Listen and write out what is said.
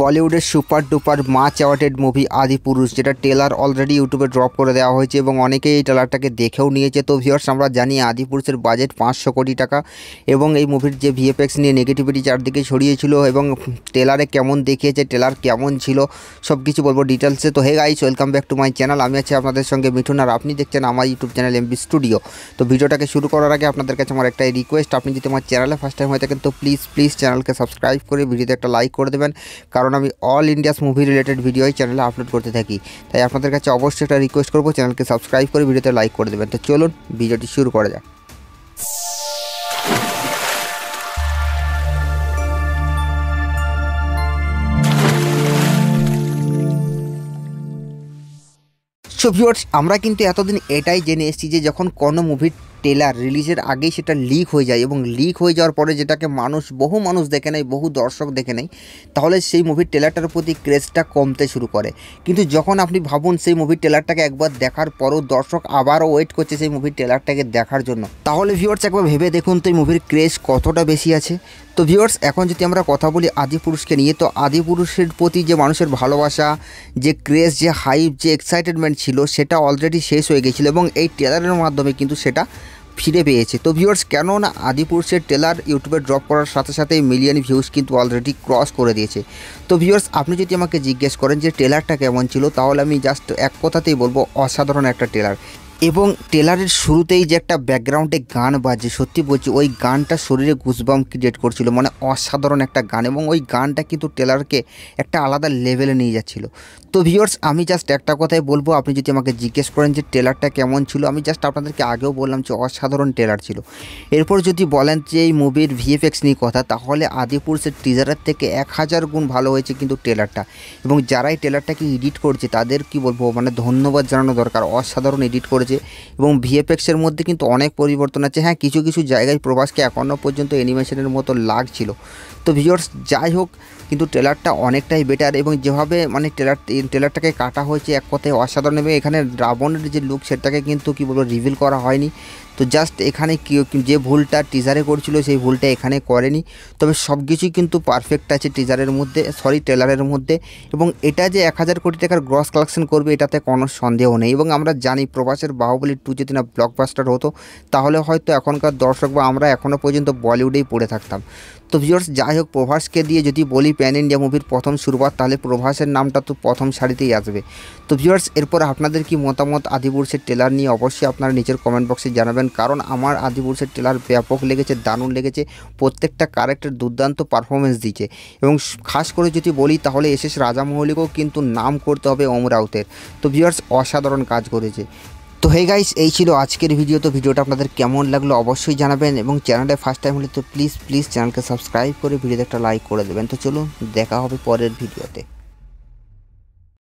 বলিউডের super duper much awarded movie Adipurush যেটা teller already ইউটিউবে ড্রপ করে দেওয়া হয়েছে এবং অনেকেই এই টেলারটাকে দেখেও নিয়েছে তো ভিওর্স আমরা জানি আদিপুরুষের বাজেট পাঁচশো কোটি টাকা এবং এই মুভির যে ভিএফএক্স নিয়ে নেগেটিভিটি চারদিকে ছড়িয়েছিল এবং টেলারে কেমন দেখিয়েছে টেলার কেমন ছিল সব কিছু বলবো ডিটেলসে তো hey guys welcome back to my channel আমি আছি আপনাদের সঙ্গে মিঠুন আর আপনি দেখছেন আমার ইউটিউব চ্যানেল এমবি স্টুডিও তো ভিডিওটাকে শুরু করার আগে আপনাদের কাছে আমার একটা রিকোয়েস্ট আপনি যদি আমার চ্যানেলে ফার্স্ট টাইম হয়ে থাকেন তো প্লিজ প্লিজ চ্যানেলকে সাবস্ক্রাইব করে ভিডিওতে একটা লাইক করে দেবেন কারণ আমি all India's movie related video এই চ্যানেলে আপলোড করতে থাকি তাই আপনাদের কাছে অবশ্যই একটা রিকোয়েস্ট করবো চ্যানেলকে সাবস্ক্রাইব করে ভিডিওতে লাইক করে দেবেন তো চলুন ভিডিওটি শুরু করা যাক সো ভিউয়ার্স আমরা কিন্তু এতদিন এটাই জেনে এসেছি যে যখন কোনো মুভির টেলার রিলিজের আগেই সেটা লিক হয়ে যায় এবং লিক হয়ে যাওয়ার পরে যেটাকে মানুষ বহু মানুষ দেখে নেয় বহু দর্শক দেখে নেয় তাহলে সেই মুভির টেলারটার প্রতি ক্রেজটা কমতে শুরু করে কিন্তু যখন আপনি ভাবুন সেই মুভির টেলারটাকে একবার দেখার পরও দর্শক আবারও ওয়েট করছে সেই মুভির টেলারটাকে দেখার জন্য তাহলে ভিউয়ার্স একবার ভেবে দেখুন তো এই মুভির ক্রেজ কতটা বেশি আছে তো ভিউয়ার্স এখন যদি আমরা কথা বলি আদিপুরুষকে নিয়ে তো আদিপুরুষের প্রতি যে মানুষের ভালোবাসা যে ক্রেজ যে হাইপ যে এক্সাইটেডমেন্ট ছিল সেটা অলরেডি শেষ হয়ে গেছিলো এবং এই টেলারের মাধ্যমে কিন্তু সেটা ফিরে পেয়েছে তো ভিউয়ার্স না আদিপুরুষের টেলার ইউটিউবে ড্রপ করার সাথে সাথে মিলিয়ন ভিউজ কিন্তু অলরেডি ক্রস করে দিয়েছে তো ভিউয়ার্স আপনি যদি আমাকে জিজ্ঞেস করেন যে টেলারটা কেমন ছিল তাহলে আমি জাস্ট এক কথাতেই বলবো অসাধারণ একটা টেলার এবং টেলারের শুরুতেই যে একটা ব্যাকগ্রাউন্ডে গান বাজে সত্যি বলছি ওই গানটা শরীরে গুসবাম ক্রিয়েট করছিল মানে অসাধারণ একটা গান এবং ওই গানটা কিন্তু টেলারকে একটা আলাদা লেভেলে নিয়ে যাচ্ছিল তো ভিওর্স আমি জাস্ট একটা কথাই বলবো আপনি যদি আমাকে জিজ্ঞেস করেন যে টেলারটা কেমন ছিল আমি জাস্ট আপনাদেরকে আগেও বললাম যে অসাধারণ টেলার ছিল এরপর যদি বলেন যে এই মুভির ভিএফএক্স নিয়ে কথা তাহলে আদিপুরুষের টিজারের থেকে এক হাজার গুণ ভালো হয়েছে কিন্তু টেলারটা এবং যারাই টেলারটাকে এডিট করছে তাদের কি বলবো মানে ধন্যবাদ জানানো দরকার অসাধারণ এডিট করে করেছে এবং ভিএফএক্সের মধ্যে কিন্তু অনেক পরিবর্তন আছে হ্যাঁ কিছু কিছু জায়গায় প্রভাসকে এখনও পর্যন্ত অ্যানিমেশনের মতো লাগছিল তো ভিউয়ার্স যাই হোক কিন্তু ট্রেলারটা অনেকটাই বেটার এবং যেভাবে মানে ট্রেলার ট্রেলারটাকে কাটা হয়েছে এক কথায় অসাধারণ এবং এখানে রাবণের যে লুক সেটাকে কিন্তু কী বলবো রিভিল করা হয়নি তো জাস্ট এখানে যে ভুলটা টিজারে করছিল সেই ভুলটা এখানে করেনি তবে সব কিছুই কিন্তু পারফেক্ট আছে টিজারের মধ্যে সরি ট্রেলারের মধ্যে এবং এটা যে এক হাজার কোটি টাকার গ্রস কালেকশন করবে এটাতে কোনো সন্দেহ নেই এবং আমরা জানি প্রবাসের বাহুবলী টু যদি না ব্লকবাস্টার হতো তাহলে হয়তো এখনকার দর্শক বা আমরা এখনও পর্যন্ত বলিউডেই পড়ে থাকতাম তো ভিউর্স যাই হোক প্রভাসকে দিয়ে যদি বলি প্যান ইন্ডিয়া মুভির প্রথম শুরুয়াত তাহলে প্রভাসের নামটা তো প্রথম সারিতেই আসবে তো ভিউর্স এরপর আপনাদের কি মতামত আদিপুরুষের ট্রেলার নিয়ে অবশ্যই আপনারা নিজের কমেন্ট বক্সে জানাবেন কারণ আমার আদিপুরুষের ট্রেলার ব্যাপক লেগেছে দারুণ লেগেছে প্রত্যেকটা ক্যারেক্টার দুর্দান্ত পারফরমেন্স দিচ্ছে এবং খাস করে যদি বলি তাহলে এসএস এস রাজামৌলিকেও কিন্তু নাম করতে হবে অমরাউতের তো ভিউয়ার্স অসাধারণ কাজ করেছে তো হে গাইস এই ছিল আজকের ভিডিও তো ভিডিওটা আপনাদের কেমন লাগলো অবশ্যই জানাবেন এবং চ্যানেলে ফার্স্ট টাইম হলে তো প্লিজ প্লিজ চ্যানেলকে সাবস্ক্রাইব করে ভিডিওতে একটা লাইক করে দেবেন তো চলুন দেখা হবে পরের ভিডিওতে